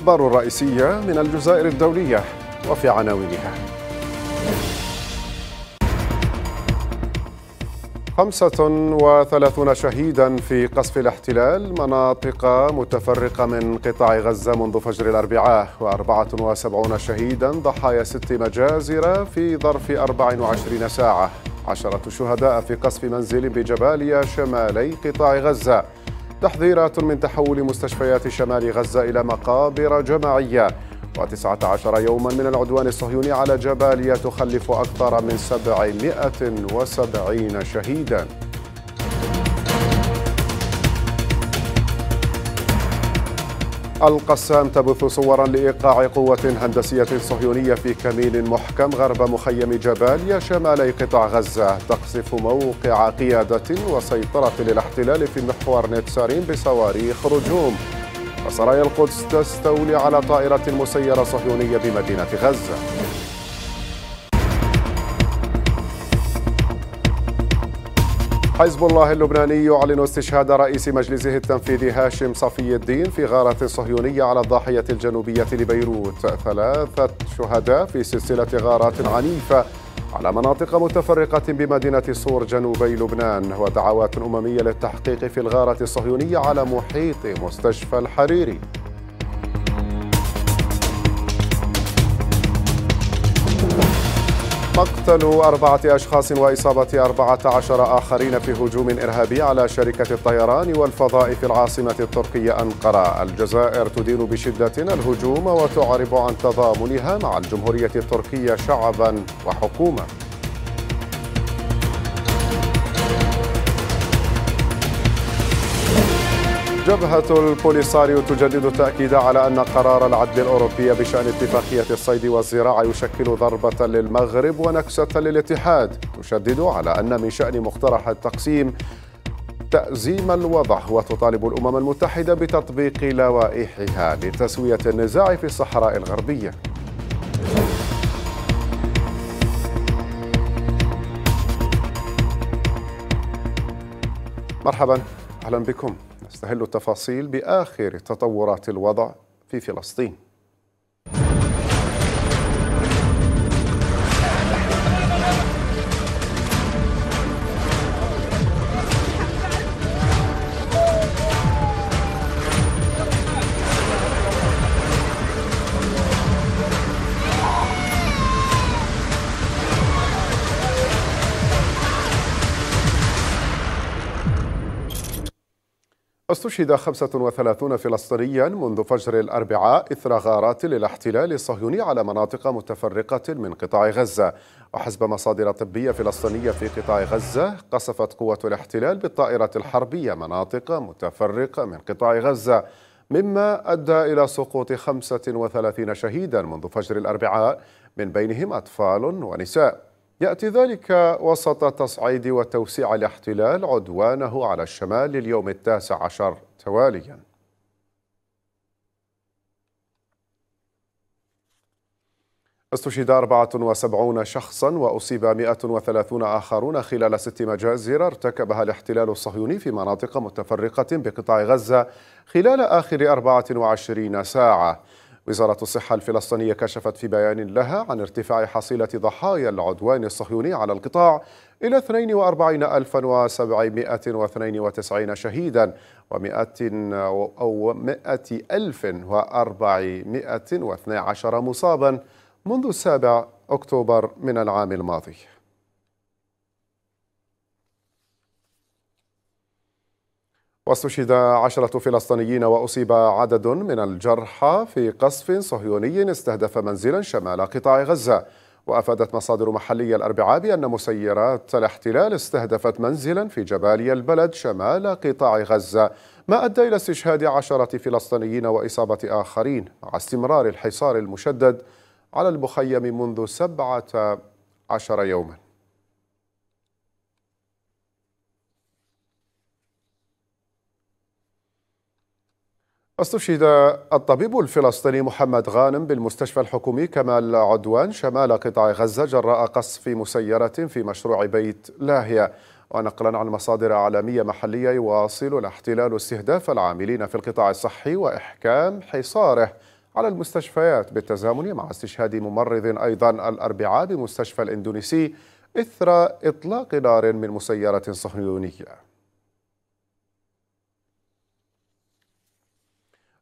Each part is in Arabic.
الأخبار الرئيسية من الجزائر الدولية وفي عناوينها خمسة وثلاثون شهيدا في قصف الاحتلال مناطق متفرقة من قطاع غزة منذ فجر الأربعاء وأربعة وسبعون شهيدا ضحايا ست مجازر في ظرف أربع وعشرين ساعة عشرة شهداء في قصف منزل بجباليا شمالي قطاع غزة تحذيرات من تحول مستشفيات شمال غزة إلى مقابر جماعية و19 يوما من العدوان الصهيوني على جباليا تخلف أكثر من 770 شهيداً القسام تبث صورا لإيقاع قوة هندسية صهيونية في كمين محكم غرب مخيم جباليا شمالي قطاع غزة تقصف موقع قيادة وسيطرة للاحتلال في محور نتسارين بصواريخ رجوم وسرايا القدس تستولي على طائرة مسيرة صهيونية بمدينة غزة حزب الله اللبناني يعلن استشهاد رئيس مجلسه التنفيذي هاشم صفي الدين في غارة صهيونية على الضاحية الجنوبية لبيروت ثلاثة شهداء في سلسلة غارات عنيفة على مناطق متفرقة بمدينة صور جنوبي لبنان ودعوات أممية للتحقيق في الغارة الصهيونية على محيط مستشفى الحريري قتل أربعة أشخاص وإصابة أربعة عشر آخرين في هجوم إرهابي على شركة الطيران والفضاء في العاصمة التركية أنقرة الجزائر تدين بشدة الهجوم وتعرب عن تضامنها مع الجمهورية التركية شعبا وحكومة جبهة البوليساريو تجدد التأكيد على أن قرار العدل الأوروبي بشأن اتفاقية الصيد والزراعة يشكل ضربة للمغرب ونكسة للاتحاد تشدد على أن من شأن مقترح التقسيم تأزيم الوضع وتطالب الأمم المتحدة بتطبيق لوائحها لتسوية النزاع في الصحراء الغربية مرحبا أهلا بكم نستهل التفاصيل باخر تطورات الوضع في فلسطين استشهد 35 فلسطينيا منذ فجر الأربعاء إثر غارات للاحتلال الصهيوني على مناطق متفرقة من قطاع غزة وحسب مصادر طبية فلسطينية في قطاع غزة قصفت قوة الاحتلال بالطائرة الحربية مناطق متفرقة من قطاع غزة مما أدى إلى سقوط 35 شهيدا منذ فجر الأربعاء من بينهم أطفال ونساء يأتي ذلك وسط تصعيد وتوسيع الاحتلال عدوانه على الشمال لليوم التاسع عشر تواليا استشهد 74 شخصا وأصيب 130 آخرون خلال ست مجازر ارتكبها الاحتلال الصهيوني في مناطق متفرقة بقطاع غزة خلال آخر 24 ساعة وزارة الصحة الفلسطينية كشفت في بيان لها عن ارتفاع حصيلة ضحايا العدوان الصهيوني على القطاع إلى 42792 شهيدا و100 أو 100412 مصابا منذ السابع أكتوبر من العام الماضي واستشهد عشرة فلسطينيين وأصيب عدد من الجرحى في قصف صهيوني استهدف منزلا شمال قطاع غزة وأفادت مصادر محلية الأربعاء بأن مسيرات الاحتلال استهدفت منزلا في جباليا البلد شمال قطاع غزة ما أدى إلى استشهاد عشرة فلسطينيين وإصابة آخرين مع استمرار الحصار المشدد على المخيم منذ سبعة عشر يوماً استشهد الطبيب الفلسطيني محمد غانم بالمستشفى الحكومي كمال عدوان شمال قطاع غزة جراء قصف مسيرة في مشروع بيت لاهية ونقلا عن مصادر أعلامية محلية يواصل الاحتلال استهداف العاملين في القطاع الصحي وإحكام حصاره على المستشفيات بالتزامن مع استشهاد ممرض أيضا الأربعاء بمستشفى الإندونيسي إثر إطلاق نار من مسيرة صهيونية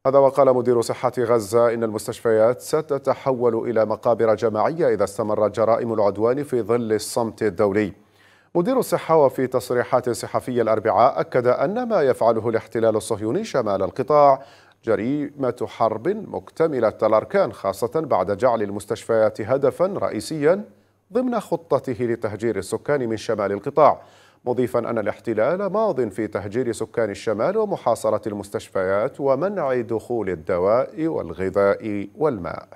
هذا وقال مدير صحة غزة إن المستشفيات ستتحول إلى مقابر جماعية إذا استمرت جرائم العدوان في ظل الصمت الدولي مدير الصحة وفي تصريحات صحفية الأربعاء أكد أن ما يفعله الاحتلال الصهيوني شمال القطاع جريمة حرب مكتملة الأركان خاصة بعد جعل المستشفيات هدفا رئيسيا ضمن خطته لتهجير السكان من شمال القطاع مضيفا أن الاحتلال ماض في تهجير سكان الشمال ومحاصرة المستشفيات ومنع دخول الدواء والغذاء والماء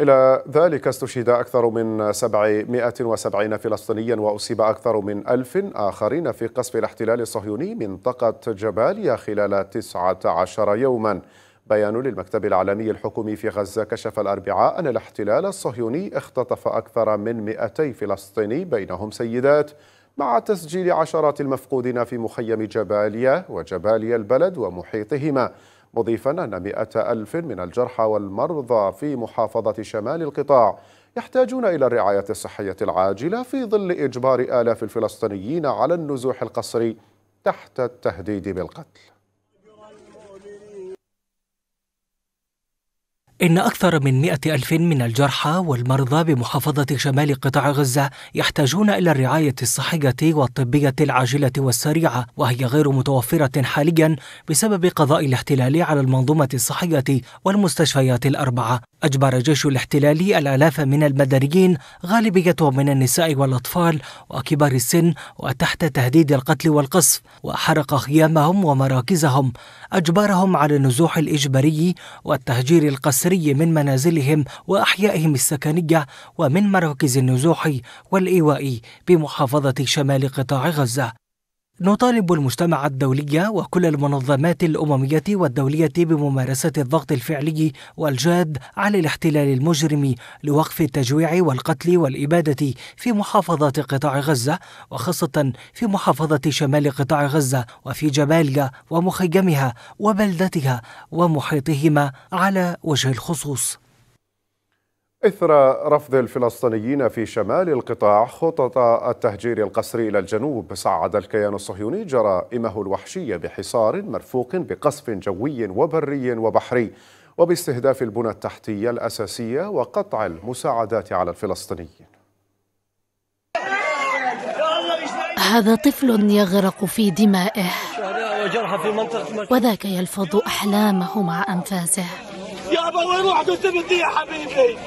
إلى ذلك استشهد أكثر من 770 فلسطينيا وأصيب أكثر من ألف آخرين في قصف الاحتلال الصهيوني منطقة جباليا خلال 19 يوما بيان للمكتب العالمي الحكومي في غزة كشف الأربعاء أن الاحتلال الصهيوني اختطف أكثر من 200 فلسطيني بينهم سيدات مع تسجيل عشرات المفقودين في مخيم جباليا وجباليا البلد ومحيطهما مضيفا أن مئة ألف من الجرحى والمرضى في محافظة شمال القطاع يحتاجون إلى الرعاية الصحية العاجلة في ظل إجبار آلاف الفلسطينيين على النزوح القسري تحت التهديد بالقتل إن أكثر من مئة ألف من الجرحى والمرضى بمحافظة شمال قطاع غزة يحتاجون إلى الرعاية الصحية والطبية العاجلة والسريعة وهي غير متوفرة حاليا بسبب قضاء الاحتلال على المنظومة الصحية والمستشفيات الأربعة أجبر جيش الاحتلال الآلاف من المدنيين غالبيتهم من النساء والأطفال وكبار السن وتحت تهديد القتل والقصف وحرق خيامهم ومراكزهم أجبرهم على النزوح الإجباري والتهجير القسري من منازلهم وأحيائهم السكنية ومن مراكز النزوح والإيواء بمحافظة شمال قطاع غزة نطالب المجتمع الدولي وكل المنظمات الأممية والدولية بممارسة الضغط الفعلي والجاد على الاحتلال المجرم لوقف التجويع والقتل والإبادة في محافظات قطاع غزة وخاصة في محافظة شمال قطاع غزة وفي جبالها ومخيمها وبلدتها ومحيطهما على وجه الخصوص إثر رفض الفلسطينيين في شمال القطاع خطط التهجير القسري إلى الجنوب صعد الكيان الصهيوني جرائمه الوحشية بحصار مرفوق بقصف جوي وبري وبحري وباستهداف البنى التحتية الأساسية وقطع المساعدات على الفلسطينيين هذا طفل يغرق في دمائه وذاك يلفظ أحلامه مع أنفاسه يا وين رحتوا انت يا حبيبي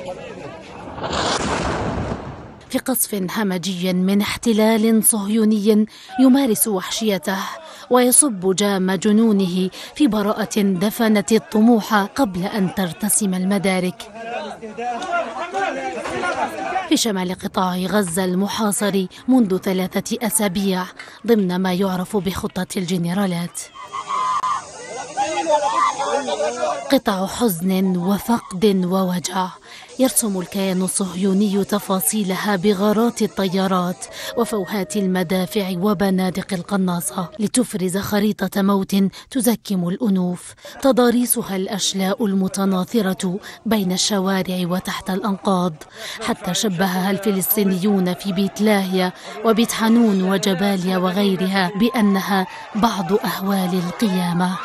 في قصف همجي من احتلال صهيوني يمارس وحشيته ويصب جام جنونه في براءة دفنت الطموح قبل أن ترتسم المدارك في شمال قطاع غزة المحاصر منذ ثلاثة أسابيع ضمن ما يعرف بخطة الجنرالات قطع حزن وفقد ووجع يرسم الكيان الصهيوني تفاصيلها بغارات الطيارات وفوهات المدافع وبنادق القناصة لتفرز خريطة موت تزكم الأنوف تضاريسها الأشلاء المتناثرة بين الشوارع وتحت الأنقاض حتى شبهها الفلسطينيون في بيت لاهيا وبيت حنون وجباليا وغيرها بأنها بعض أهوال القيامة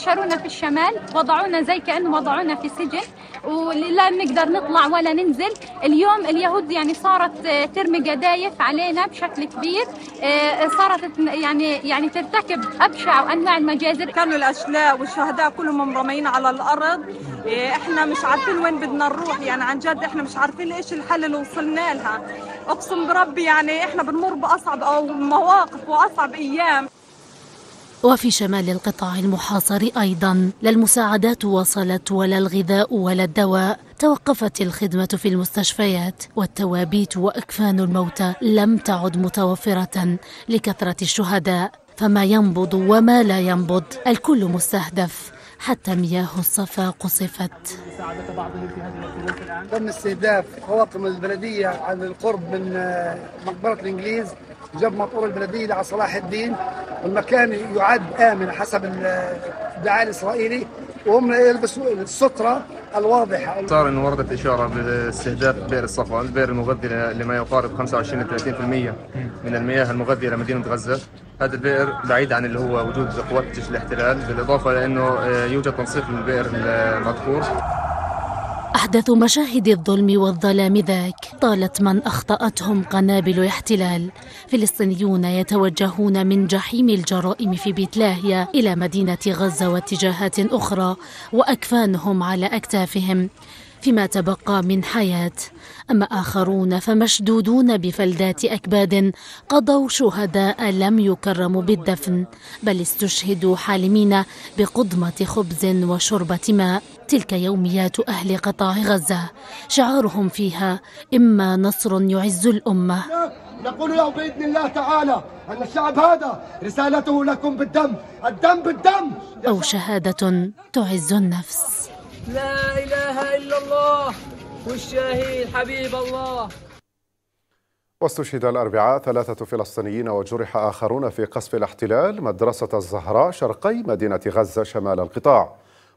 حشرونا في الشمال وضعونا زي كأنه وضعونا في سجن ولا بنقدر نطلع ولا ننزل اليوم اليهود يعني صارت آه، ترمي قذايف علينا بشكل كبير آه، صارت يعني يعني ترتكب ابشع انواع المجازر كانوا الاشلاء والشهداء كلهم مرميين على الارض آه، احنا مش عارفين وين بدنا نروح يعني عن جد احنا مش عارفين ايش الحل اللي وصلنا لها اقسم بربي يعني احنا بنمر باصعب او مواقف واصعب ايام وفي شمال القطاع المحاصر أيضا لا المساعدات وصلت ولا الغذاء ولا الدواء توقفت الخدمة في المستشفيات والتوابيت وأكفان الموتى لم تعد متوفرة لكثرة الشهداء فما ينبض وما لا ينبض الكل مستهدف حتى مياه الصفا قصفت تم استهداف فواطم البلدية على القرب من مقبرة الإنجليز جنب مطور البلديه اللي على صلاح الدين والمكان يعد امن حسب الدعاء الاسرائيلي وهم يلبسوا الستره الواضحه صار انه وردت اشاره باستهداف بئر الصفا، البئر المغذي لما يقارب 25 ل 30% من المياه المغذيه لمدينه غزه، هذا البئر بعيد عن اللي هو وجود قوات جيش الاحتلال، بالاضافه لانه آه، يوجد تنسيق للبئر المذكور. أحدث مشاهد الظلم والظلام ذاك طالت من أخطأتهم قنابل احتلال فلسطينيون يتوجهون من جحيم الجرائم في بيتلاهيا إلى مدينة غزة واتجاهات أخرى وأكفانهم على أكتافهم فيما تبقى من حياة أما آخرون فمشدودون بفلدات أكباد قضوا شهداء لم يكرموا بالدفن بل استشهدوا حالمين بقضمة خبز وشربة ماء تلك يوميات أهل قطاع غزة شعارهم فيها إما نصر يعز الأمة نقول له بإذن الله تعالى أن الشعب هذا رسالته لكم بالدم الدم بالدم أو شهادة تعز النفس لا إله إلا الله والشهيد حبيب الله واستشهد الأربعاء ثلاثة فلسطينيين وجرح آخرون في قصف الاحتلال مدرسة الزهراء شرقي مدينة غزة شمال القطاع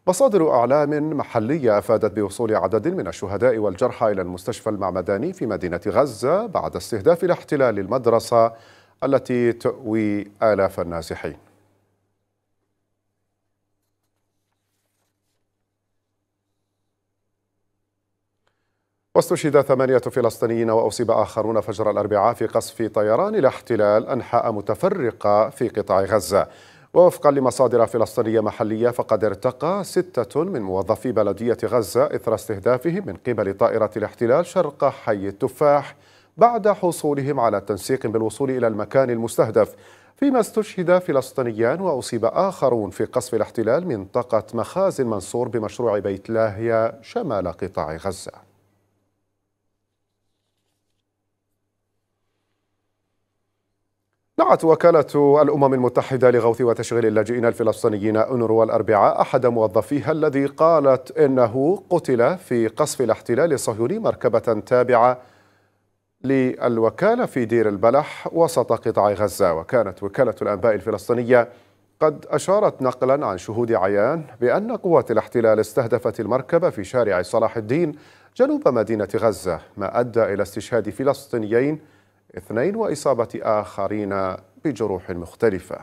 مصادر أعلام محلية أفادت بوصول عدد من الشهداء والجرحى إلى المستشفى المعمداني في مدينة غزة بعد استهداف الاحتلال المدرسة التي تؤوي آلاف النازحين واستشهد ثمانية فلسطينيين وأصيب آخرون فجر الأربعاء في قصف طيران الاحتلال أنحاء متفرقة في قطاع غزة ووفقا لمصادر فلسطينية محلية فقد ارتقى ستة من موظفي بلدية غزة إثر استهدافهم من قبل طائرة الاحتلال شرق حي التفاح بعد حصولهم على تنسيق بالوصول إلى المكان المستهدف فيما استشهد فلسطينيان وأصيب آخرون في قصف الاحتلال منطقة مخازن منصور بمشروع بيت لاهيا شمال قطاع غزة دعت وكالة الأمم المتحدة لغوث وتشغيل اللاجئين الفلسطينيين أونروا الأربعاء أحد موظفيها الذي قالت إنه قتل في قصف الاحتلال الصهيوني مركبة تابعة للوكالة في دير البلح وسط قطاع غزة وكانت وكالة الأنباء الفلسطينية قد أشارت نقلا عن شهود عيان بأن قوات الاحتلال استهدفت المركبة في شارع صلاح الدين جنوب مدينة غزة ما أدى إلى استشهاد فلسطينيين اثنين وإصابة آخرين بجروح مختلفة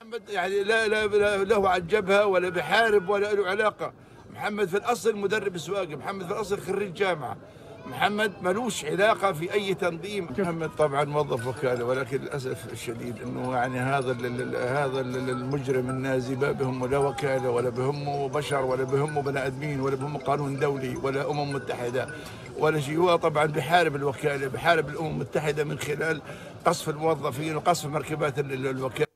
محمد يعني لا, لا, لا له على الجبهة ولا بحارب ولا له علاقة محمد في الأصل مدرب سواقي محمد في الأصل خريج جامعة محمد ملوش علاقة في أي تنظيم محمد طبعا موظف وكالة ولكن للأسف الشديد أنه يعني هذا هذا المجرم النازي بهم ولا وكالة ولا بهمه بشر ولا بهمه بني آدمين ولا بهمه قانون دولي ولا أمم متحدة والجيوا طبعا بحارب الوكالة بحارب الأمم المتحدة من خلال قصف الموظفين وقصف مركبات الوكالة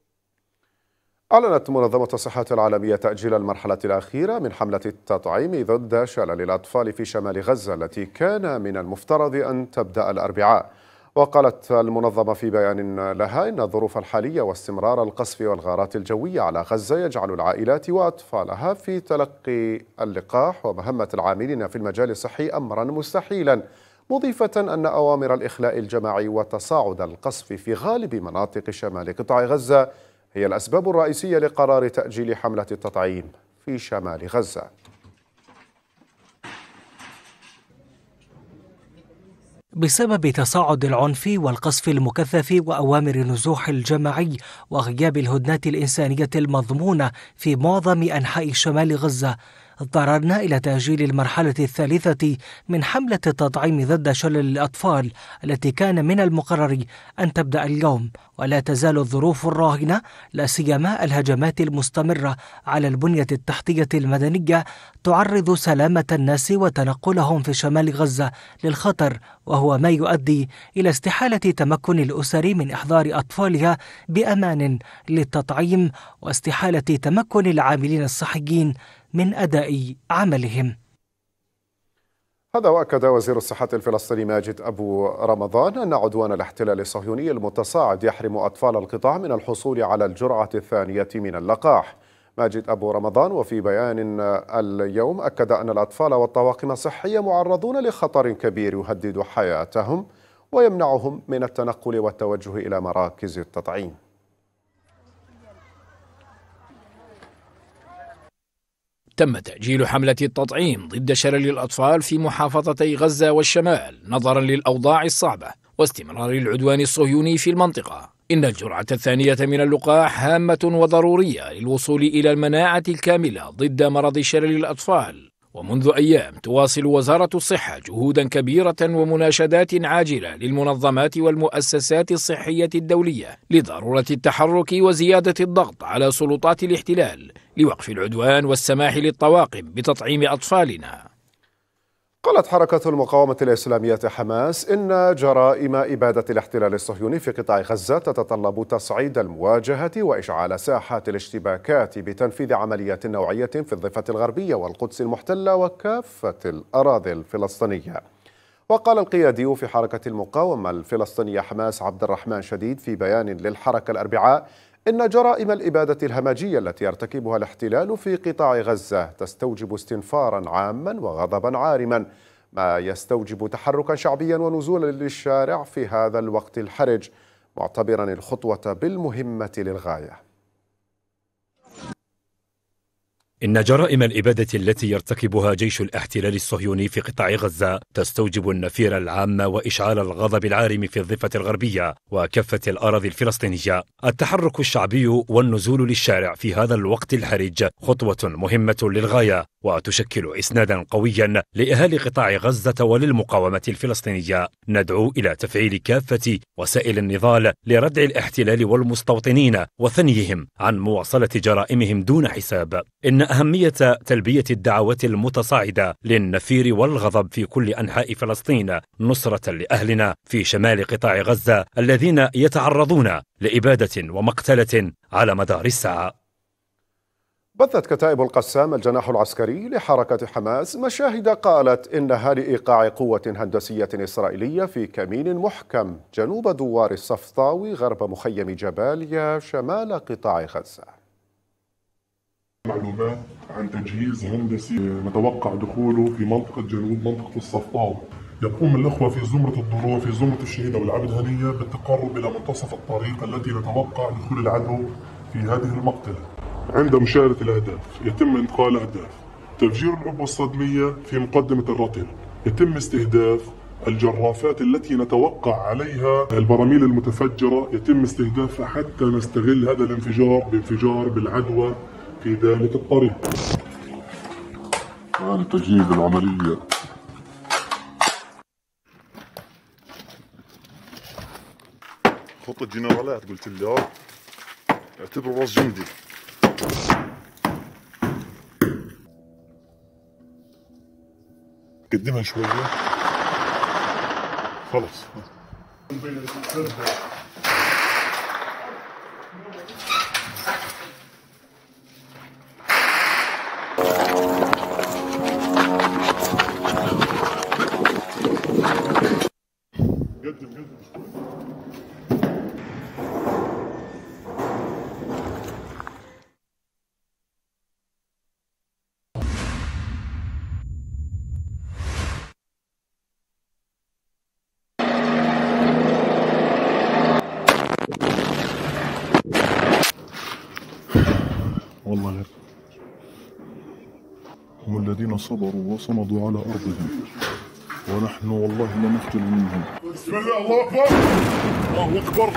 أعلنت منظمة الصحة العالمية تأجيل المرحلة الأخيرة من حملة التطعيم ضد شلل الأطفال في شمال غزة التي كان من المفترض أن تبدأ الأربعاء وقالت المنظمة في بيان لها إن الظروف الحالية واستمرار القصف والغارات الجوية على غزة يجعل العائلات وأطفالها في تلقي اللقاح ومهمة العاملين في المجال الصحي أمرا مستحيلا مضيفة أن أوامر الإخلاء الجماعي وتصاعد القصف في غالب مناطق شمال قطاع غزة هي الأسباب الرئيسية لقرار تأجيل حملة التطعيم في شمال غزة بسبب تصاعد العنف والقصف المكثف واوامر النزوح الجماعي وغياب الهدنات الانسانيه المضمونه في معظم انحاء شمال غزه اضطررنا إلى تأجيل المرحلة الثالثة من حملة التطعيم ضد شلل الأطفال التي كان من المقرر أن تبدأ اليوم ولا تزال الظروف الراهنة لا سيما الهجمات المستمرة على البنية التحتية المدنية تعرض سلامة الناس وتنقلهم في شمال غزة للخطر وهو ما يؤدي إلى استحالة تمكن الأسر من إحضار أطفالها بأمان للتطعيم واستحالة تمكن العاملين الصحيين من أداء عملهم هذا واكد وزير الصحه الفلسطيني ماجد ابو رمضان ان عدوان الاحتلال الصهيوني المتصاعد يحرم اطفال القطاع من الحصول على الجرعه الثانيه من اللقاح. ماجد ابو رمضان وفي بيان اليوم اكد ان الاطفال والطواقم الصحيه معرضون لخطر كبير يهدد حياتهم ويمنعهم من التنقل والتوجه الى مراكز التطعيم. تم تأجيل حملة التطعيم ضد شلل الأطفال في محافظتي غزة والشمال نظرا للأوضاع الصعبة واستمرار العدوان الصهيوني في المنطقة إن الجرعة الثانية من اللقاح هامة وضرورية للوصول إلى المناعة الكاملة ضد مرض شلل الأطفال ومنذ أيام تواصل وزارة الصحة جهودا كبيرة ومناشدات عاجلة للمنظمات والمؤسسات الصحية الدولية لضرورة التحرك وزيادة الضغط على سلطات الاحتلال لوقف العدوان والسماح للطواقم بتطعيم أطفالنا قالت حركة المقاومة الإسلامية حماس إن جرائم إبادة الاحتلال الصهيوني في قطاع غزة تتطلب تصعيد المواجهة وإشعال ساحات الاشتباكات بتنفيذ عمليات نوعية في الضفة الغربية والقدس المحتلة وكافة الأراضي الفلسطينية وقال القيادي في حركة المقاومة الفلسطينية حماس عبد الرحمن شديد في بيان للحركة الأربعاء إن جرائم الإبادة الهمجية التي يرتكبها الاحتلال في قطاع غزة تستوجب استنفارا عاما وغضبا عارما ما يستوجب تحركا شعبيا ونزولا للشارع في هذا الوقت الحرج معتبرا الخطوة بالمهمة للغاية إن جرائم الإبادة التي يرتكبها جيش الاحتلال الصهيوني في قطاع غزة تستوجب النفير العام وإشعال الغضب العارم في الضفة الغربية وكافة الأراضي الفلسطينية. التحرك الشعبي والنزول للشارع في هذا الوقت الحرج خطوة مهمة للغاية وتشكل إسنادا قويا لأهالي قطاع غزة وللمقاومة الفلسطينية. ندعو إلى تفعيل كافة وسائل النضال لردع الاحتلال والمستوطنين وثنيهم عن مواصلة جرائمهم دون حساب. إن أهمية تلبية الدعوات المتصاعدة للنفير والغضب في كل أنحاء فلسطين نصرة لأهلنا في شمال قطاع غزة الذين يتعرضون لإبادة ومقتلة على مدار الساعة بثت كتائب القسام الجناح العسكري لحركة حماس مشاهد قالت إنها لإيقاع قوة هندسية إسرائيلية في كمين محكم جنوب دوار الصفطاوي غرب مخيم جباليا شمال قطاع غزة معلومات عن تجهيز هندسي نتوقع دخوله في منطقة جنوب منطقة الصفاوة يقوم الأخوة في زمرة الضروع في زمرة الشهيدة والعبد هنية بالتقرب إلى منتصف الطريق التي نتوقع دخول العدو في هذه المقتلة عند مشاهدة الأهداف يتم إنتقال أهداف تفجير العبوة الصدمية في مقدمة الرطل يتم استهداف الجرافات التي نتوقع عليها البراميل المتفجرة يتم استهدافها حتى نستغل هذا الانفجار بانفجار بالعدوى في ذلك الطريق على تجهيز العملية خطة جنرالات قلت لي آه. اعتبره راس جندي قدمها شوية خلص صبروا وصمدوا على أرضهم ونحن والله لنخجل منهم بسم الله الله أكبر الله أكبر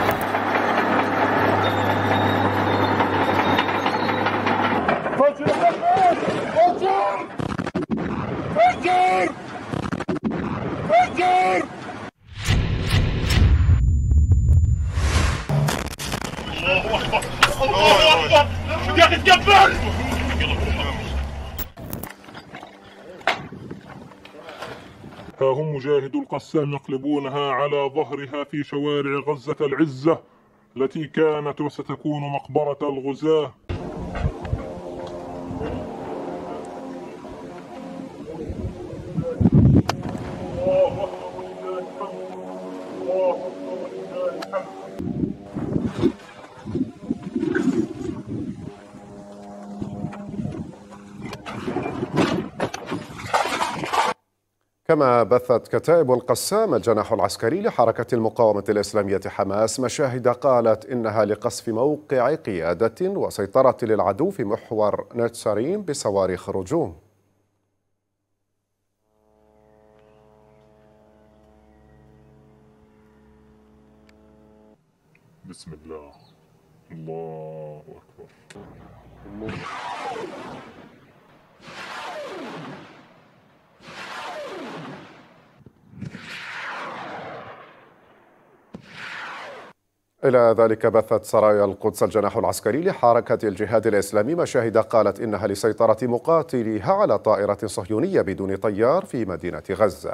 المجاهد القسام يقلبونها على ظهرها في شوارع غزة العزة التي كانت وستكون مقبرة الغزاة Thank you. كما بثت كتائب القسام الجناح العسكري لحركة المقاومة الإسلامية حماس مشاهد قالت إنها لقصف موقع قيادة وسيطرة للعدو في محور نتساريم بصواريخ رجوم بسم الله الله أكبر إلى ذلك بثت سرايا القدس الجناح العسكري لحركة الجهاد الإسلامي مشاهد قالت إنها لسيطرة مقاتليها على طائرة صهيونية بدون طيار في مدينة غزة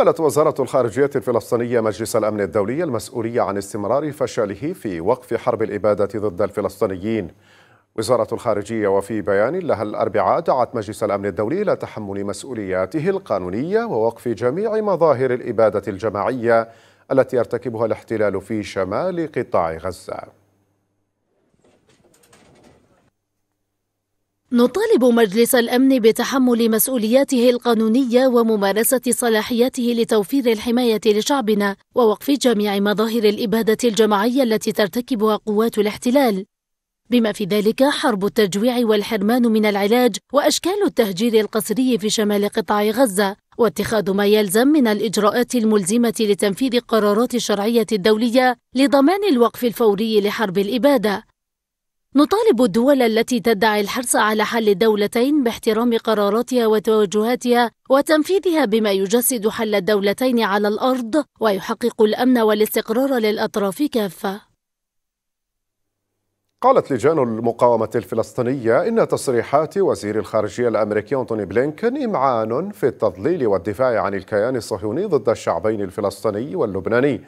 حملت وزارة الخارجية الفلسطينية مجلس الأمن الدولي المسؤولية عن استمرار فشله في وقف حرب الإبادة ضد الفلسطينيين وزارة الخارجية وفي بيان لها الأربعاء دعت مجلس الأمن الدولي إلى تحمل مسؤولياته القانونية ووقف جميع مظاهر الإبادة الجماعية التي يرتكبها الاحتلال في شمال قطاع غزة نطالب مجلس الأمن بتحمل مسؤولياته القانونية وممارسة صلاحياته لتوفير الحماية لشعبنا ووقف جميع مظاهر الإبادة الجماعية التي ترتكبها قوات الاحتلال بما في ذلك حرب التجويع والحرمان من العلاج وأشكال التهجير القسري في شمال قطاع غزة واتخاذ ما يلزم من الإجراءات الملزمة لتنفيذ قرارات الشرعية الدولية لضمان الوقف الفوري لحرب الإبادة نطالب الدول التي تدعي الحرص على حل الدولتين باحترام قراراتها وتوجهاتها وتنفيذها بما يجسد حل الدولتين على الأرض ويحقق الأمن والاستقرار للأطراف كافة قالت لجان المقاومة الفلسطينية إن تصريحات وزير الخارجية الأمريكي أنتوني بلينكن إمعان في التضليل والدفاع عن الكيان الصهيوني ضد الشعبين الفلسطيني واللبناني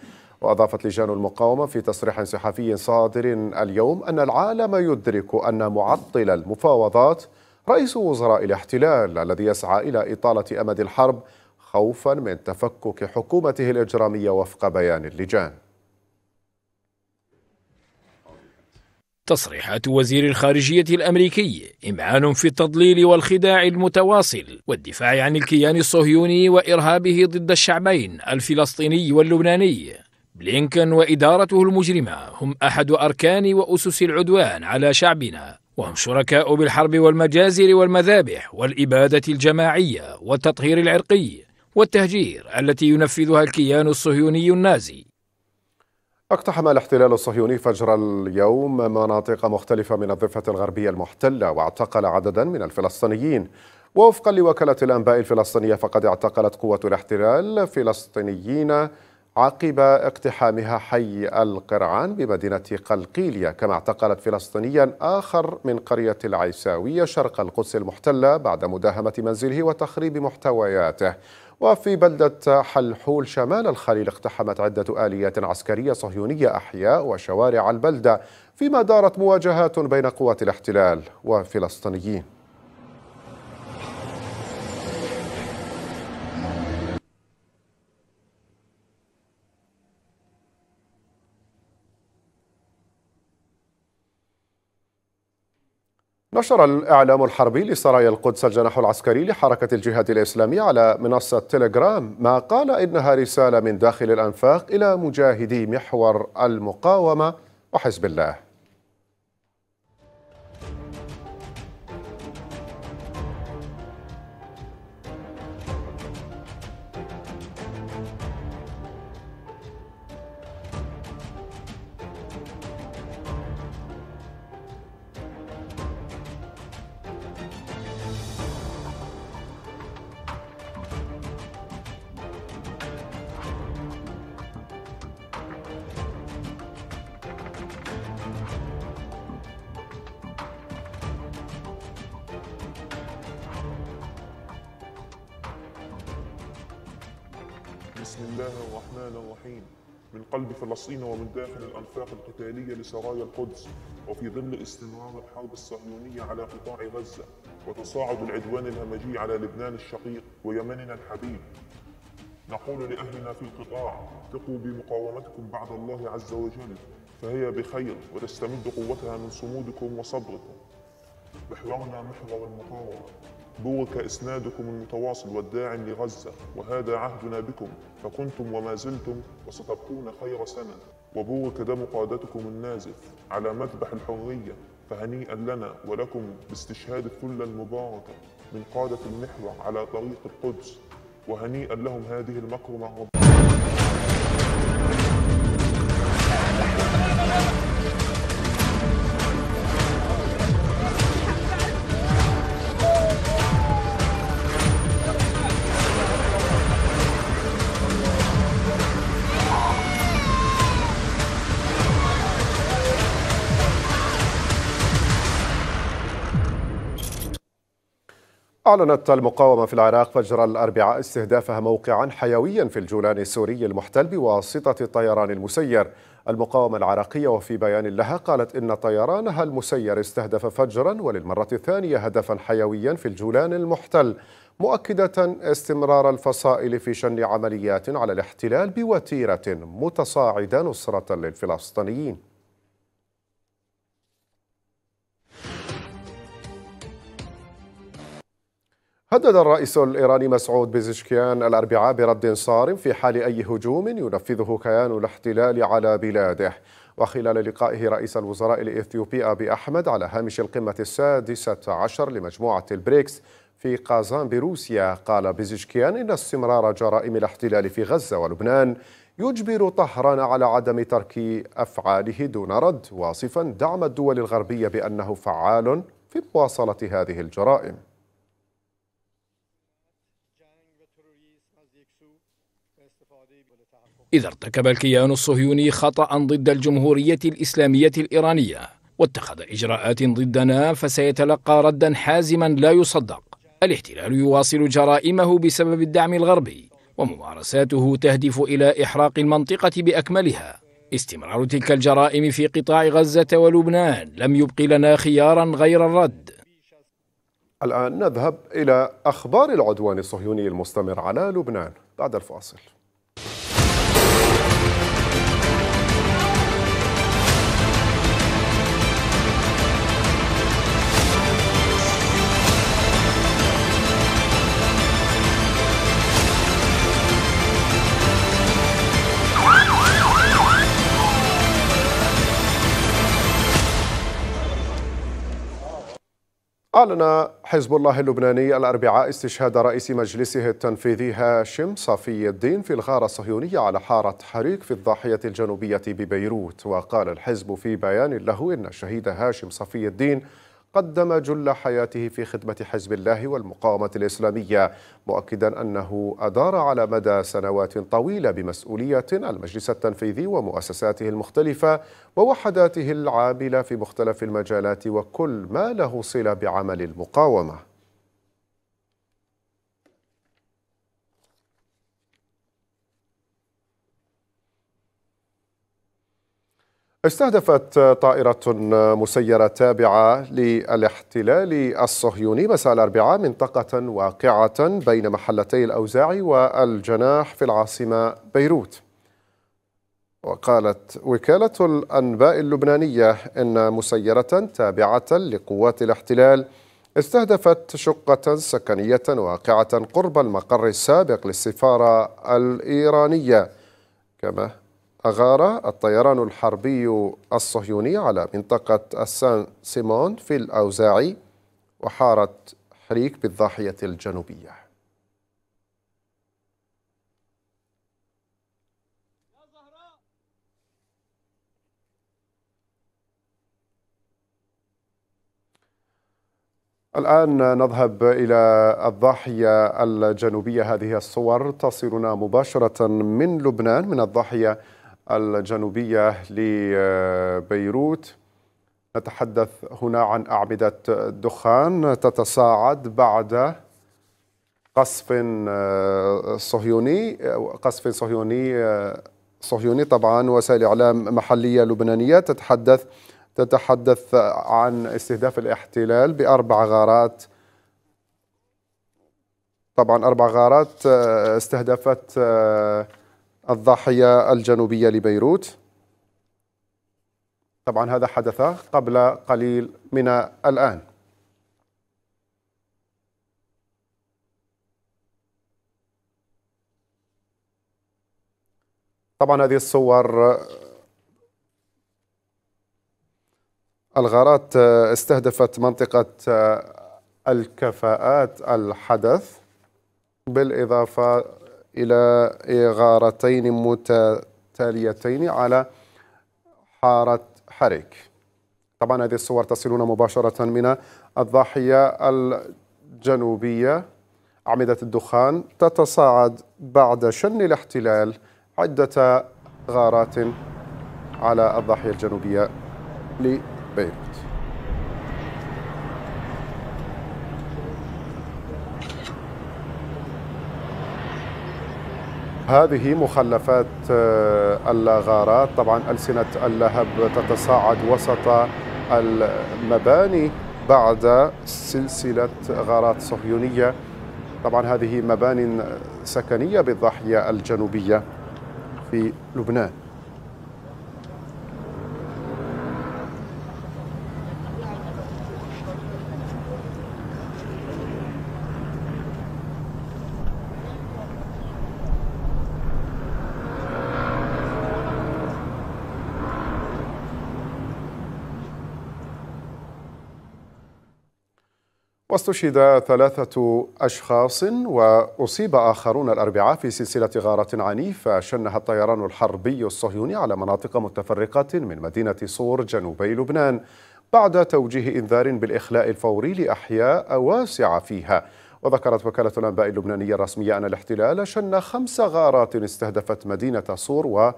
وأضافت لجان المقاومة في تصريح صحفي صادر اليوم أن العالم يدرك أن معطل المفاوضات رئيس وزراء الاحتلال الذي يسعى إلى إطالة أمد الحرب خوفا من تفكك حكومته الإجرامية وفق بيان اللجان تصريحات وزير الخارجية الأمريكي إمعان في التضليل والخداع المتواصل والدفاع عن الكيان الصهيوني وإرهابه ضد الشعبين الفلسطيني واللبناني بلينكن وإدارته المجرمة هم أحد أركان وأسس العدوان على شعبنا وهم شركاء بالحرب والمجازر والمذابح والإبادة الجماعية والتطهير العرقي والتهجير التي ينفذها الكيان الصهيوني النازي اقتحم الاحتلال الصهيوني فجر اليوم مناطق مختلفة من الضفة الغربية المحتلة واعتقل عددا من الفلسطينيين ووفقا لوكالة الأنباء الفلسطينية فقد اعتقلت قوة الاحتلال فلسطينيين عقب اقتحامها حي القرعان بمدينة قلقيلية كما اعتقلت فلسطينيا آخر من قرية العيساوية شرق القدس المحتلة بعد مداهمة منزله وتخريب محتوياته وفي بلدة حلحول شمال الخليل اقتحمت عدة آليات عسكرية صهيونية أحياء وشوارع البلدة فيما دارت مواجهات بين قوات الاحتلال وفلسطينيين نشر الإعلام الحربي لسرايا القدس الجناح العسكري لحركة الجهاد الإسلامي على منصة تيليجرام ما قال إنها رسالة من داخل الأنفاق إلى مجاهدي محور المقاومة وحزب الله سرايا القدس وفي ظل استمرار الحرب الصهيونية على قطاع غزة وتصاعد العدوان الهمجي على لبنان الشقيق ويمننا الحبيب نقول لأهلنا في القطاع ثقوا بمقاومتكم بعد الله عز وجل فهي بخير وتستمد قوتها من صمودكم وصبركم محورنا محور المقاومة بورك إسنادكم المتواصل والداعم لغزة وهذا عهدنا بكم فكنتم وما زلتم وستبقون خير سند وبورك دم قادتكم النازف على مذبح الحرية فهنيئا لنا ولكم باستشهاد الثلة المباركة من قادة المحور على طريق القدس وهنيئا لهم هذه المكرمة أعلنت المقاومة في العراق فجر الأربعاء استهدافها موقعا حيويا في الجولان السوري المحتل بواسطة الطيران المسير المقاومة العراقية وفي بيان لها قالت إن طيرانها المسير استهدف فجرا وللمرة الثانية هدفا حيويا في الجولان المحتل مؤكدة استمرار الفصائل في شن عمليات على الاحتلال بوتيرة متصاعدة نصرة للفلسطينيين هدد الرئيس الإيراني مسعود بيزشكيان الأربعاء برد صارم في حال أي هجوم ينفذه كيان الاحتلال على بلاده وخلال لقائه رئيس الوزراء الإثيوبي أبي أحمد على هامش القمة السادسة عشر لمجموعة البريكس في قازان بروسيا قال بيزشكيان إن استمرار جرائم الاحتلال في غزة ولبنان يجبر طهران على عدم ترك أفعاله دون رد واصفا دعم الدول الغربية بأنه فعال في مواصلة هذه الجرائم إذا ارتكب الكيان الصهيوني خطأ ضد الجمهورية الإسلامية الإيرانية واتخذ إجراءات ضدنا فسيتلقى ردا حازما لا يصدق الاحتلال يواصل جرائمه بسبب الدعم الغربي وممارساته تهدف إلى إحراق المنطقة بأكملها استمرار تلك الجرائم في قطاع غزة ولبنان لم يبق لنا خيارا غير الرد الآن نذهب إلى أخبار العدوان الصهيوني المستمر على لبنان بعد الفاصل أعلن حزب الله اللبناني الأربعاء استشهاد رئيس مجلسه التنفيذي هاشم صفي الدين في الغارة الصهيونية على حارة حريق في الضاحية الجنوبية ببيروت وقال الحزب في بيان له إن الشهيد هاشم صفي الدين قدم جل حياته في خدمة حزب الله والمقاومة الإسلامية مؤكدا أنه أدار على مدى سنوات طويلة بمسؤولية المجلس التنفيذي ومؤسساته المختلفة ووحداته العاملة في مختلف المجالات وكل ما له صلة بعمل المقاومة استهدفت طائرة مسيرة تابعة للاحتلال الصهيوني مساء الأربعاء منطقة واقعة بين محلتي الأوزاع والجناح في العاصمة بيروت وقالت وكالة الأنباء اللبنانية إن مسيرة تابعة لقوات الاحتلال استهدفت شقة سكنية واقعة قرب المقر السابق للسفارة الإيرانية كما أغار الطيران الحربي الصهيوني على منطقة السان سيمون في الأوزاعي وحارت حريك بالضاحية الجنوبية الآن نذهب إلى الضاحية الجنوبية هذه الصور تصلنا مباشرة من لبنان من الضاحية الجنوبية لبيروت نتحدث هنا عن أعمدة دخان تتصاعد بعد قصف صهيوني قصف صهيوني صهيوني طبعا وسائل إعلام محلية لبنانية تتحدث تتحدث عن استهداف الاحتلال بأربع غارات طبعا أربع غارات استهدفت الضاحية الجنوبية لبيروت طبعا هذا حدث قبل قليل من الآن طبعا هذه الصور الغارات استهدفت منطقة الكفاءات الحدث بالإضافة إلى غارتين متتاليتين على حارة حريك طبعا هذه الصور تصلنا مباشرة من الضاحية الجنوبية أعمدة الدخان تتصاعد بعد شن الاحتلال عدة غارات على الضاحية الجنوبية لبيروت هذه مخلفات آه، الغارات طبعا ألسنة اللهب تتصاعد وسط المباني بعد سلسلة غارات صهيونية طبعا هذه مباني سكنية بالضاحية الجنوبية في لبنان واستشهد ثلاثة أشخاص وأصيب آخرون الأربعاء في سلسلة غارات عنيفة شنها الطيران الحربي الصهيوني على مناطق متفرقة من مدينة صور جنوبي لبنان بعد توجيه إنذار بالإخلاء الفوري لأحياء واسعة فيها وذكرت وكالة الأنباء اللبنانية الرسمية أن الاحتلال شن خمس غارات استهدفت مدينة صور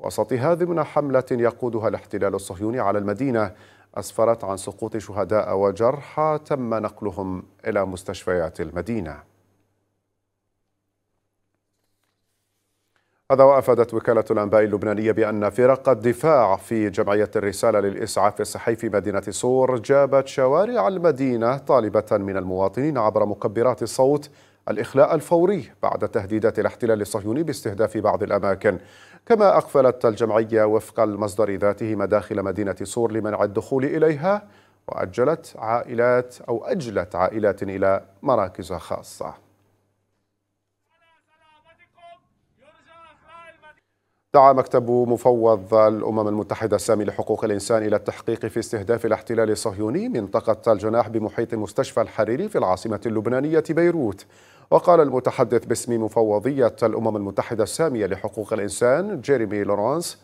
ووسطها ضمن حملة يقودها الاحتلال الصهيوني على المدينة أسفرت عن سقوط شهداء وجرحى تم نقلهم إلى مستشفيات المدينة هذا وافادت وكاله الانباء اللبنانيه بان فرق الدفاع في جمعيه الرساله للاسعاف الصحي في مدينه سور جابت شوارع المدينه طالبه من المواطنين عبر مكبرات الصوت الاخلاء الفوري بعد تهديدات الاحتلال الصهيوني باستهداف بعض الاماكن كما أقفلت الجمعية وفق المصدر ذاته مداخل مدينة صور لمنع الدخول إليها وأجلت عائلات أو أجلت عائلات إلى مراكز خاصة دعا مكتب مفوض الأمم المتحدة السامي لحقوق الإنسان إلى التحقيق في استهداف الاحتلال الصهيوني منطقة الجناح بمحيط مستشفى الحريري في العاصمة اللبنانية بيروت وقال المتحدث باسم مفوضية الأمم المتحدة السامية لحقوق الإنسان جيريمي لورانس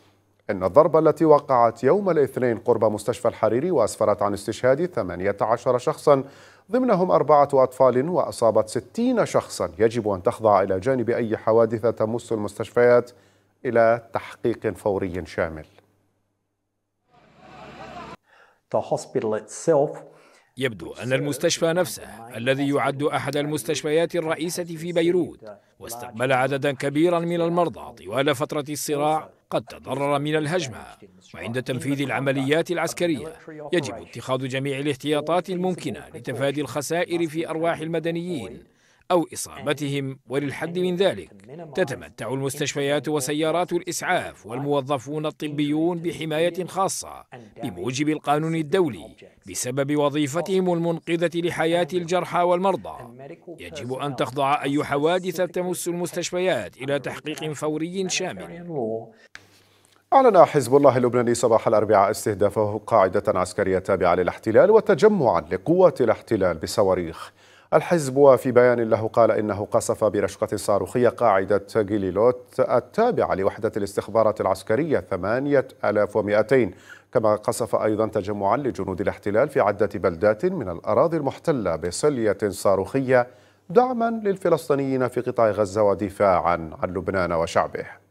إن الضربة التي وقعت يوم الاثنين قرب مستشفى الحريري وأسفرت عن استشهاد 18 شخصا ضمنهم أربعة أطفال وأصابت 60 شخصا يجب أن تخضع إلى جانب أي حوادث تمس المستشفيات إلى تحقيق فوري شامل. The hospital itself يبدو أن المستشفى نفسه الذي يعد أحد المستشفيات الرئيسة في بيروت واستقبل عددا كبيرا من المرضى طوال فترة الصراع قد تضرر من الهجمة وعند تنفيذ العمليات العسكرية يجب اتخاذ جميع الاحتياطات الممكنة لتفادي الخسائر في أرواح المدنيين أو إصابتهم وللحد من ذلك تتمتع المستشفيات وسيارات الإسعاف والموظفون الطبيون بحماية خاصة بموجب القانون الدولي بسبب وظيفتهم المنقذة لحياة الجرحى والمرضى يجب أن تخضع أي حوادث تمس المستشفيات إلى تحقيق فوري شامل أعلن حزب الله اللبناني صباح الأربعاء استهدافه قاعدة عسكرية تابعة للاحتلال وتجمعا لقوات الاحتلال بصواريخ الحزب وفي بيان له قال إنه قصف برشقة صاروخية قاعدة جيليلوت التابعة لوحدة الاستخبارات العسكرية 8200 كما قصف أيضا تجمعا لجنود الاحتلال في عدة بلدات من الأراضي المحتلة بسلية صاروخية دعما للفلسطينيين في قطاع غزة ودفاعا عن لبنان وشعبه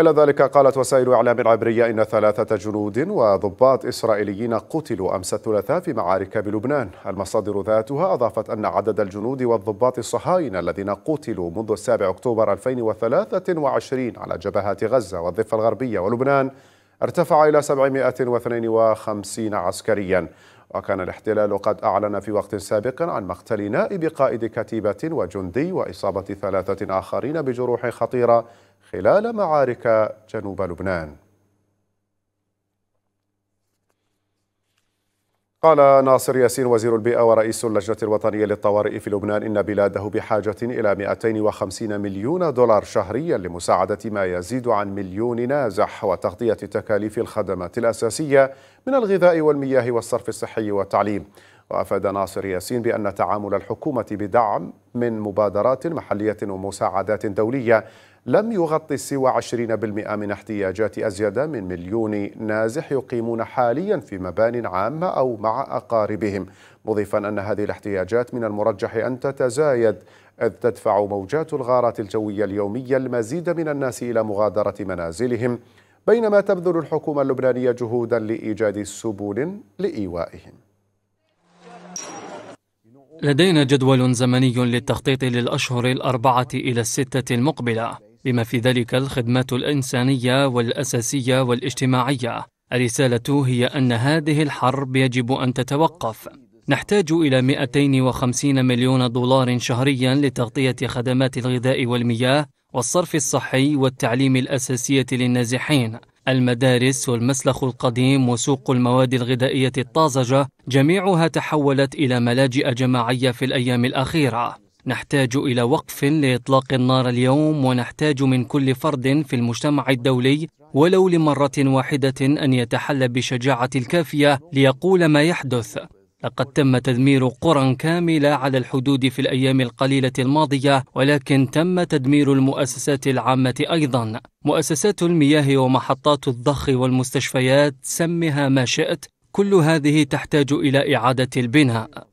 إلى ذلك قالت وسائل إعلام عبرية إن ثلاثة جنود وضباط إسرائيليين قتلوا أمس الثلاثاء في معارك بلبنان المصادر ذاتها أضافت أن عدد الجنود والضباط الصهاينة الذين قتلوا منذ السابع أكتوبر 2023 على جبهات غزة والضفة الغربية ولبنان ارتفع إلى 752 عسكرياً وكان الاحتلال قد أعلن في وقت سابق عن مقتل نائب قائد كتيبة وجندي وإصابة ثلاثة آخرين بجروح خطيرة خلال معارك جنوب لبنان قال ناصر ياسين وزير البيئة ورئيس اللجنة الوطنية للطوارئ في لبنان إن بلاده بحاجة إلى 250 مليون دولار شهريا لمساعدة ما يزيد عن مليون نازح وتغطية تكاليف الخدمات الأساسية من الغذاء والمياه والصرف الصحي والتعليم وأفاد ناصر ياسين بأن تعامل الحكومة بدعم من مبادرات محلية ومساعدات دولية لم يغطي سوى 20% من احتياجات أزيد من مليون نازح يقيمون حاليا في مبان عامة أو مع أقاربهم مضيفا أن هذه الاحتياجات من المرجح أن تتزايد إذ تدفع موجات الغارات الجوية اليومية المزيد من الناس إلى مغادرة منازلهم بينما تبذل الحكومة اللبنانية جهودا لإيجاد سبل لإيوائهم لدينا جدول زمني للتخطيط للأشهر الأربعة إلى الستة المقبلة بما في ذلك الخدمات الإنسانية والأساسية والاجتماعية. الرسالة هي أن هذه الحرب يجب أن تتوقف. نحتاج إلى 250 مليون دولار شهريا لتغطية خدمات الغذاء والمياه والصرف الصحي والتعليم الأساسية للنازحين المدارس والمسلخ القديم وسوق المواد الغذائية الطازجة جميعها تحولت إلى ملاجئ جماعية في الأيام الأخيرة نحتاج الى وقف لاطلاق النار اليوم ونحتاج من كل فرد في المجتمع الدولي ولو لمره واحده ان يتحلى بشجاعه الكافيه ليقول ما يحدث لقد تم تدمير قرى كامله على الحدود في الايام القليله الماضيه ولكن تم تدمير المؤسسات العامه ايضا مؤسسات المياه ومحطات الضخ والمستشفيات سمها ما شئت كل هذه تحتاج الى اعاده البناء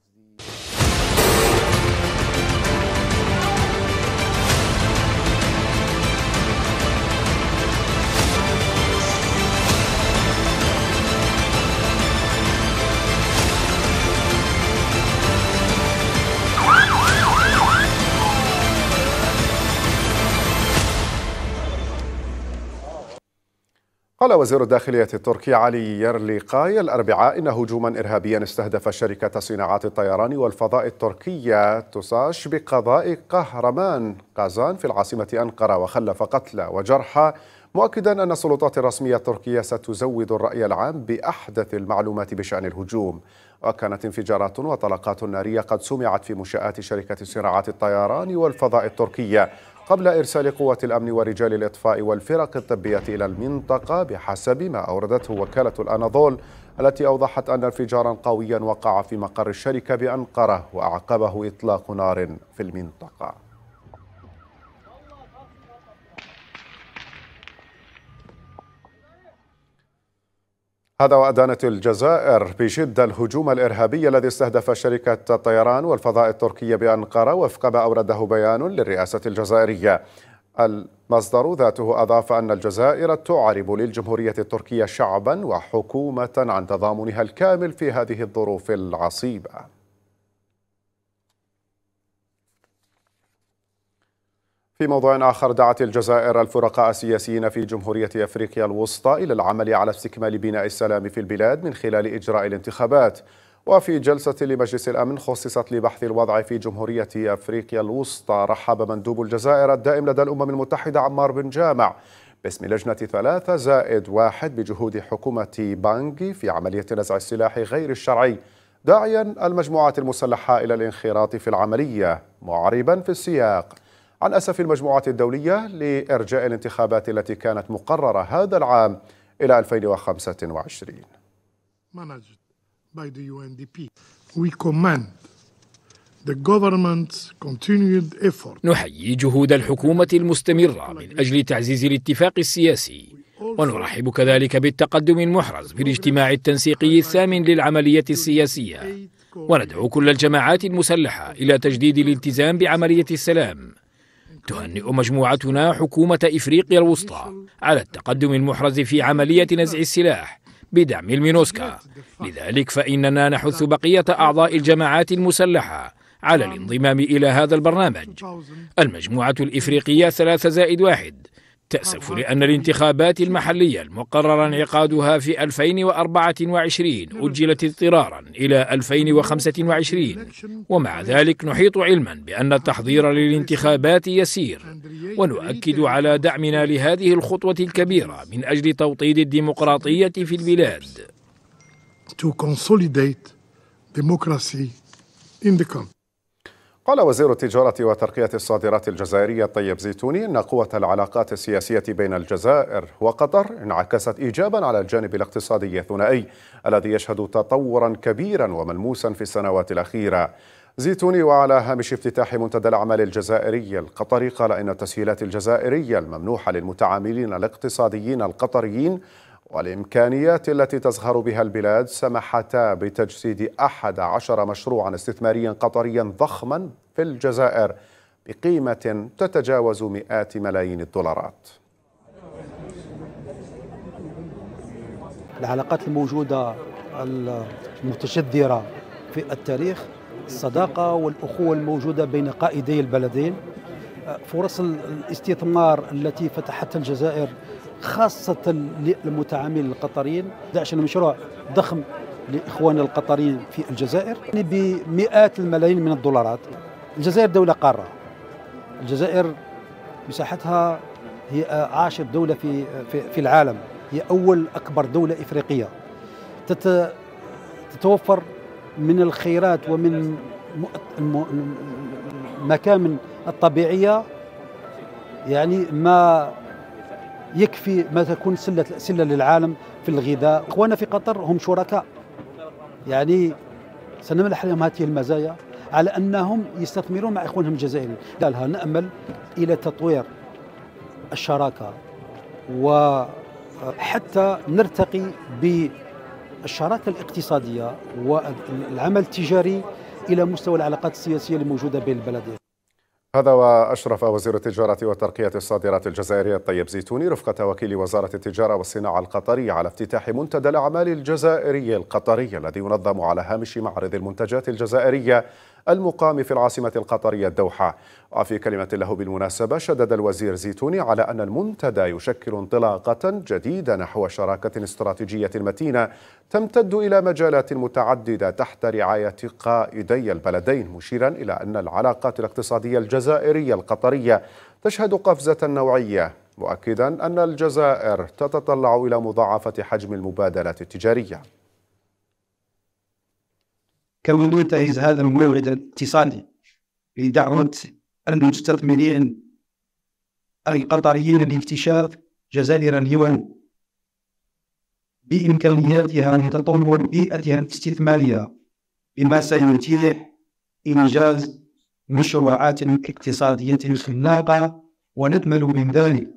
قال وزير الداخلية التركي علي يرليقاي الأربعاء إن هجوما إرهابيا استهدف شركة صناعات الطيران والفضاء التركية توساش بقضاء قهرمان قازان في العاصمة أنقرة وخلف قتلى وجرحى مؤكدا أن السلطات الرسمية التركية ستزود الرأي العام بأحدث المعلومات بشأن الهجوم وكانت انفجارات وطلقات نارية قد سمعت في منشآت شركة صناعات الطيران والفضاء التركية قبل إرسال قوات الأمن ورجال الإطفاء والفرق الطبية إلى المنطقة بحسب ما أوردته وكالة الأناضول التي أوضحت أن انفجارا قويا وقع في مقر الشركة بأنقرة وأعقبه إطلاق نار في المنطقة هذا وأدانت الجزائر بشدة الهجوم الإرهابي الذي استهدف شركة الطيران والفضاء التركية بأنقرة وفق ما أورده بيان للرئاسة الجزائرية المصدر ذاته أضاف أن الجزائر تعرب للجمهورية التركية شعبا وحكومة عن تضامنها الكامل في هذه الظروف العصيبة في موضوع آخر دعت الجزائر الفرقاء السياسيين في جمهورية أفريقيا الوسطى إلى العمل على استكمال بناء السلام في البلاد من خلال إجراء الانتخابات وفي جلسة لمجلس الأمن خصصت لبحث الوضع في جمهورية أفريقيا الوسطى رحب مندوب الجزائر الدائم لدى الأمم المتحدة عمار بن جامع باسم لجنة ثلاثة زائد واحد بجهود حكومة بانغي في عملية نزع السلاح غير الشرعي داعيا المجموعات المسلحة إلى الانخراط في العملية معربا في السياق عن أسف المجموعات الدولية لإرجاء الانتخابات التي كانت مقررة هذا العام إلى 2025 managed by the UNDP. We the government's continued effort. نحيي جهود الحكومة المستمرة من أجل تعزيز الاتفاق السياسي ونرحب كذلك بالتقدم المحرز في الاجتماع التنسيقي الثامن للعملية السياسية وندعو كل الجماعات المسلحة إلى تجديد الالتزام بعملية السلام تهنئ مجموعتنا حكومة إفريقيا الوسطى على التقدم المحرز في عملية نزع السلاح بدعم المينوسكا لذلك فإننا نحث بقية أعضاء الجماعات المسلحة على الانضمام إلى هذا البرنامج المجموعة الإفريقية ثلاثة زائد واحد تأسف لأن الانتخابات المحلية المقرر انعقادها في 2024 أجلت اضطرارا إلى 2025 ومع ذلك نحيط علما بأن التحضير للانتخابات يسير ونؤكد على دعمنا لهذه الخطوة الكبيرة من أجل توطيد الديمقراطية في البلاد to consolidate democracy in the country. قال وزير التجارة وترقية الصادرات الجزائرية طيب زيتوني أن قوة العلاقات السياسية بين الجزائر وقطر انعكست إيجابا على الجانب الاقتصادي الثنائي الذي يشهد تطورا كبيرا وملموسا في السنوات الأخيرة زيتوني وعلى هامش افتتاح منتدى الأعمال الجزائري القطري قال إن التسهيلات الجزائرية الممنوحة للمتعاملين الاقتصاديين القطريين والإمكانيات التي تزخر بها البلاد سمحتا بتجسيد أحد عشر مشروعا استثماريا قطريا ضخما في الجزائر بقيمة تتجاوز مئات ملايين الدولارات العلاقات الموجودة المتجذرة في التاريخ الصداقة والأخوة الموجودة بين قائدي البلدين فرص الاستثمار التي فتحتها الجزائر خاصة للمتعاملين القطريين عشان مشروع ضخم لإخواننا القطريين في الجزائر يعني بمئات الملايين من الدولارات الجزائر دولة قارة الجزائر مساحتها هي عاشر دولة في, في, في العالم هي أول أكبر دولة إفريقية تتوفر من الخيرات ومن المكامن الطبيعية يعني ما يكفي ما تكون سلة سلة للعالم في الغذاء إخواننا في قطر هم شركاء يعني سنمنح لهم هذه المزايا على أنهم يستثمرون مع إخوانهم الجزائريين لذلك نأمل إلى تطوير الشراكة وحتى نرتقي بالشراكة الاقتصادية والعمل التجاري إلى مستوى العلاقات السياسية الموجودة بين البلدين هذا وأشرف وزير التجارة وترقية الصادرات الجزائرية الطيب زيتوني رفقة وكيل وزارة التجارة والصناعة القطرية على افتتاح منتدى الأعمال الجزائري القطري الذي ينظم على هامش معرض المنتجات الجزائرية المقام في العاصمة القطرية الدوحة وفي كلمة له بالمناسبة شدد الوزير زيتوني على أن المنتدى يشكل انطلاقة جديدة نحو شراكة استراتيجية متينة تمتد إلى مجالات متعددة تحت رعاية قائدي البلدين مشيرا إلى أن العلاقات الاقتصادية الجزائرية القطرية تشهد قفزة نوعية مؤكدا أن الجزائر تتطلع إلى مضاعفة حجم المبادلات التجارية كم منتهز هذا المورد الاقتصادي لدعوة المستثمرين القطريين لاكتشاف جزائر اليوان بإمكانياتها لتطور بيئتها الاستثمارية بما سيتيح إنجاز مشروعات اقتصادية خلاقة ونأمل من ذلك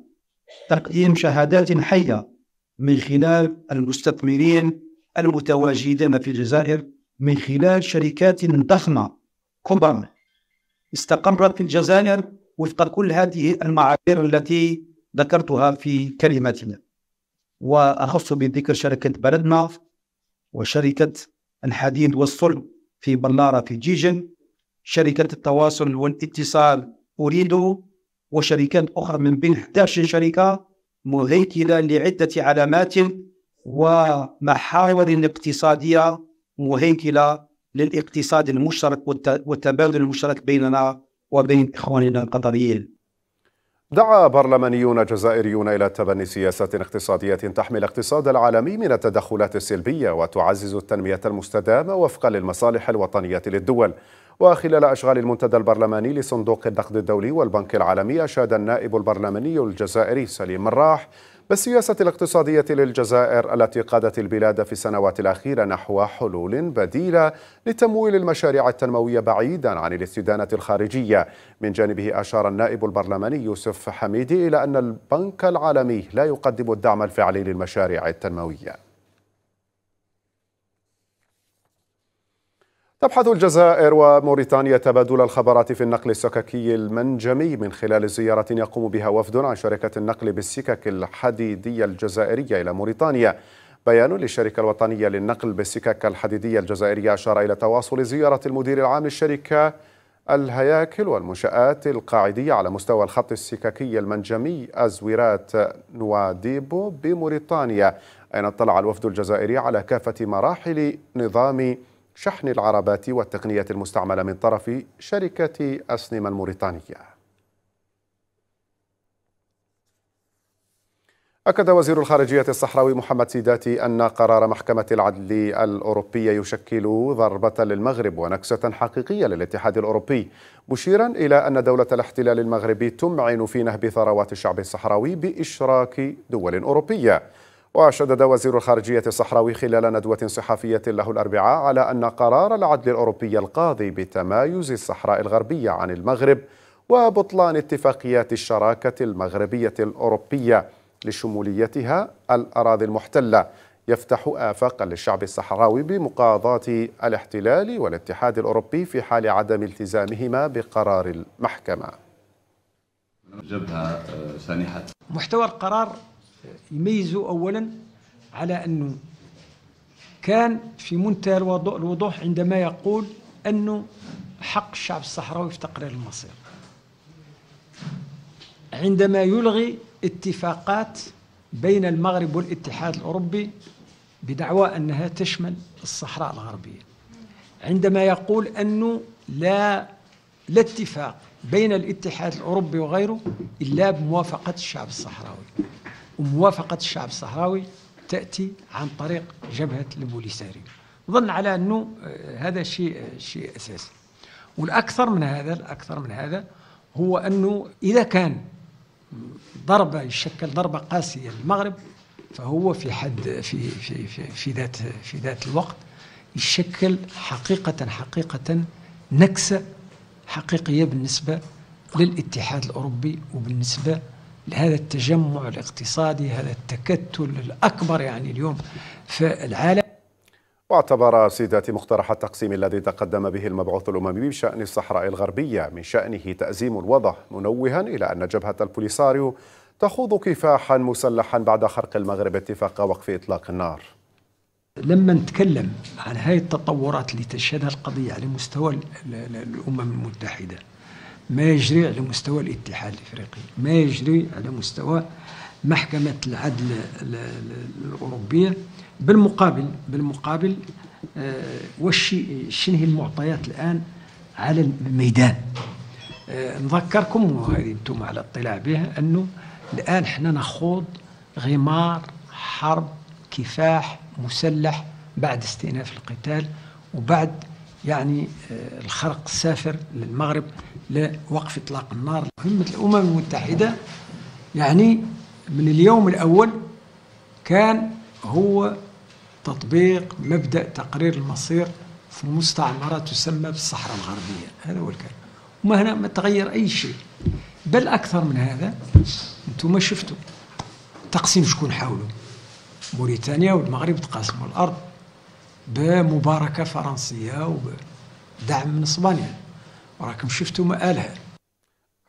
تقديم شهادات حية من خلال المستثمرين المتواجدين في الجزائر من خلال شركات ضخمة كبرى استقرت في الجزائر وفق كل هذه المعايير التي ذكرتها في كلمتنا وأخص بذكر شركة بلدنا وشركة الحديد والصلب في بلارة في جيجن شركة التواصل والاتصال أريدو وشركات أخرى من بين 11 شركة مهيكلة لعدة علامات ومحاور اقتصادية مهيكلة للاقتصاد المشترك والتبادل المشترك بيننا وبين إخواننا القطريين دعا برلمانيون جزائريون إلى تبني سياسات اقتصادية تحمي الاقتصاد العالمي من التدخلات السلبية وتعزز التنمية المستدامة وفقا للمصالح الوطنية للدول وخلال أشغال المنتدى البرلماني لصندوق النقد الدولي والبنك العالمي أشاد النائب البرلماني الجزائري سليم مراح بالسياسة الاقتصادية للجزائر التي قادت البلاد في السنوات الأخيرة نحو حلول بديلة لتمويل المشاريع التنموية بعيدا عن الاستدانة الخارجية من جانبه أشار النائب البرلماني يوسف حميدي إلى أن البنك العالمي لا يقدم الدعم الفعلي للمشاريع التنموية تبحث الجزائر وموريتانيا تبادل الخبرات في النقل السككي المنجمي من خلال زيارة يقوم بها وفد عن شركة النقل بالسكك الحديدية الجزائرية إلى موريتانيا بيان للشركة الوطنية للنقل بالسكك الحديدية الجزائرية أشار إلى تواصل زيارة المدير العام للشركة الهياكل والمنشآت القاعدية على مستوى الخط السككي المنجمي أزويرات نواديبو بموريتانيا أين اطلع الوفد الجزائري على كافة مراحل نظام شحن العربات والتقنية المستعملة من طرف شركة أسنما الموريتانية أكد وزير الخارجية الصحراوي محمد سيداتي أن قرار محكمة العدل الأوروبية يشكل ضربة للمغرب ونكسة حقيقية للاتحاد الأوروبي مشيرا إلى أن دولة الاحتلال المغربي تمعن في نهب ثروات الشعب الصحراوي بإشراك دول أوروبية وشدد وزير الخارجية الصحراوي خلال ندوة صحفية له الأربعاء على أن قرار العدل الأوروبي القاضي بتمايز الصحراء الغربية عن المغرب وبطلان اتفاقيات الشراكة المغربية الأوروبية لشموليتها الأراضي المحتلة يفتح آفاقا للشعب الصحراوي بمقاضاة الاحتلال والاتحاد الأوروبي في حال عدم التزامهما بقرار المحكمة آه، محتوى القرار يميزوا أولا على أنه كان في منتهى الوضوح عندما يقول أنه حق الشعب الصحراوي في تقرير المصير عندما يلغي اتفاقات بين المغرب والاتحاد الأوروبي بدعوى أنها تشمل الصحراء الغربية عندما يقول أنه لا لا اتفاق بين الاتحاد الأوروبي وغيره إلا بموافقة الشعب الصحراوي وموافقة الشعب الصحراوي تأتي عن طريق جبهة البوليساريو ظن على أنه آه، هذا شيء آه، شيء أساسي والأكثر من هذا الأكثر من هذا هو أنه إذا كان ضربة يشكل ضربة قاسية للمغرب فهو في حد في في في, في ذات في ذات الوقت يشكل حقيقة حقيقة نكسة حقيقية بالنسبة للاتحاد الأوروبي وبالنسبة لهذا التجمع الاقتصادي هذا التكتل الأكبر يعني اليوم في العالم واعتبر سيداتي مقترح التقسيم الذي تقدم به المبعوث الأممي بشأن الصحراء الغربية من شأنه تأزيم الوضع منوها إلى أن جبهة البوليساريو تخوض كفاحا مسلحا بعد خرق المغرب اتفاق وقف إطلاق النار لما نتكلم عن هذه التطورات اللي تشهدها القضية على مستوى الأمم المتحدة ما يجري على مستوى الاتحاد الافريقي ما يجري على مستوى محكمه العدل الاوروبيه بالمقابل بالمقابل آه، وش شنو هي المعطيات الان على الميدان آه، نذكركم وهذه انتم على اطلاع بها انه الان احنا نخوض غمار حرب كفاح مسلح بعد استئناف القتال وبعد يعني آه، الخرق السافر للمغرب لوقف اطلاق النار مهمه الامم المتحده يعني من اليوم الاول كان هو تطبيق مبدا تقرير المصير في مستعمره تسمى بالصحراء الغربيه هذا هو الكلام وما هنا ما تغير اي شيء بل اكثر من هذا انتم شفتوا تقسيم شكون حاولوا موريتانيا والمغرب تقاسموا الارض بمباركه فرنسيه ودعم من اسبانيا راكم شفتوا ما قالها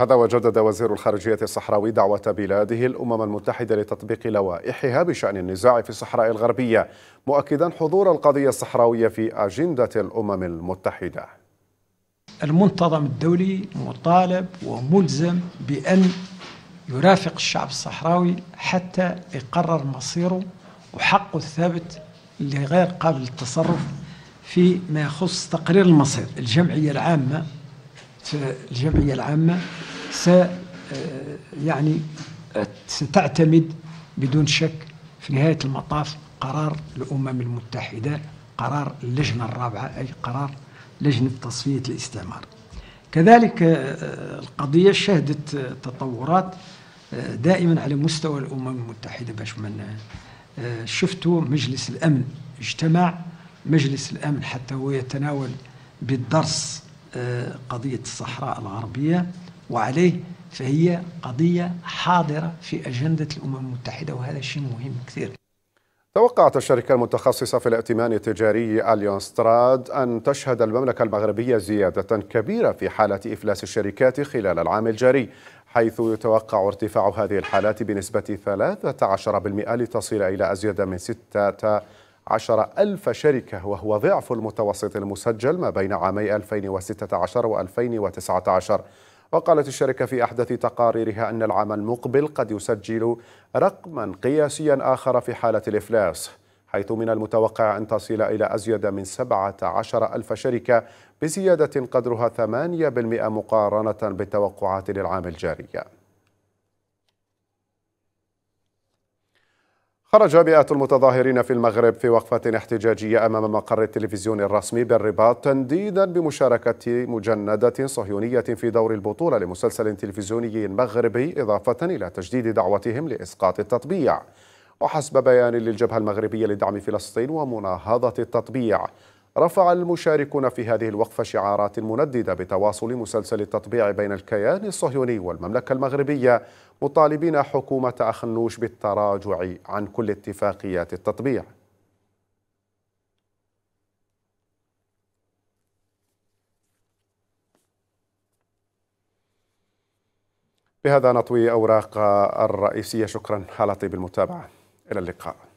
هذا وجدد وزير الخارجية الصحراوي دعوة بلاده الأمم المتحدة لتطبيق لوائحها بشأن النزاع في الصحراء الغربية مؤكدا حضور القضية الصحراوية في أجندة الأمم المتحدة المنتظم الدولي مطالب وملزم بأن يرافق الشعب الصحراوي حتى يقرر مصيره وحقه الثابت اللي غير قابل للتصرف فيما يخص تقرير المصير الجمعية العامة الجمعية العامة س آه، يعني آه، ستعتمد بدون شك في نهاية المطاف قرار الأمم المتحدة قرار اللجنة الرابعة أي قرار لجنة تصفية الاستعمار كذلك آه، القضية شهدت تطورات دائما على مستوى الأمم المتحدة باش من شفتوا مجلس الأمن اجتمع مجلس الأمن حتى هو يتناول بالدرس قضية الصحراء الغربية وعليه فهي قضية حاضرة في أجندة الأمم المتحدة وهذا شيء مهم كثير توقعت الشركة المتخصصة في الائتمان التجاري أليونستراد أن تشهد المملكة المغربية زيادة كبيرة في حالة إفلاس الشركات خلال العام الجاري حيث يتوقع ارتفاع هذه الحالات بنسبة 13% لتصل إلى أزيد من 6 عشر ألف شركة وهو ضعف المتوسط المسجل ما بين عامي 2016 و 2019 وقالت الشركة في أحدث تقاريرها أن العام المقبل قد يسجل رقما قياسيا آخر في حالة الإفلاس حيث من المتوقع أن تصل إلى أزيد من 17 ألف شركة بزيادة قدرها 8% مقارنة بالتوقعات للعام الجاري خرج مئات المتظاهرين في المغرب في وقفة احتجاجية أمام مقر التلفزيون الرسمي بالرباط تنديدا بمشاركة مجندة صهيونية في دور البطولة لمسلسل تلفزيوني مغربي إضافة إلى تجديد دعوتهم لإسقاط التطبيع وحسب بيان للجبهة المغربية لدعم فلسطين ومناهضة التطبيع رفع المشاركون في هذه الوقفة شعارات منددة بتواصل مسلسل التطبيع بين الكيان الصهيوني والمملكة المغربية مطالبين حكومة أخنوش بالتراجع عن كل اتفاقيات التطبيع بهذا نطوي أوراق الرئيسية شكرا على طيب المتابعة إلى اللقاء